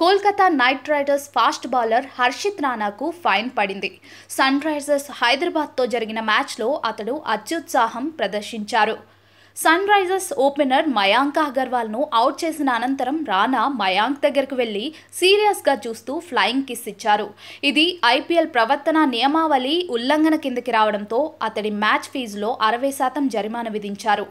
Kolkata knight riders fast bowler Harshit రాణాకు fine పడింది sunrisers హైదరాబాద్తో జరిగిన మ్యాచ్లో అతడు అత్యుత్సాహం ప్రదర్శించారు సన్ రైజర్స్ ఓపెనర్ మయాంక్ అగర్వాల్ను అవుట్ చేసిన అనంతరం రానా మయాంక్ దగ్గరకు వెళ్ళి సీరియస్గా చూస్తూ ఫ్లయింగ్ కిస్ ఇచ్చారు ఇది ఐపీఎల్ ప్రవర్తన నియమావళి ఉల్లంఘన కిందకి రావడంతో అతడి మ్యాచ్ ఫీజులో అరవై శాతం జరిమానా విధించారు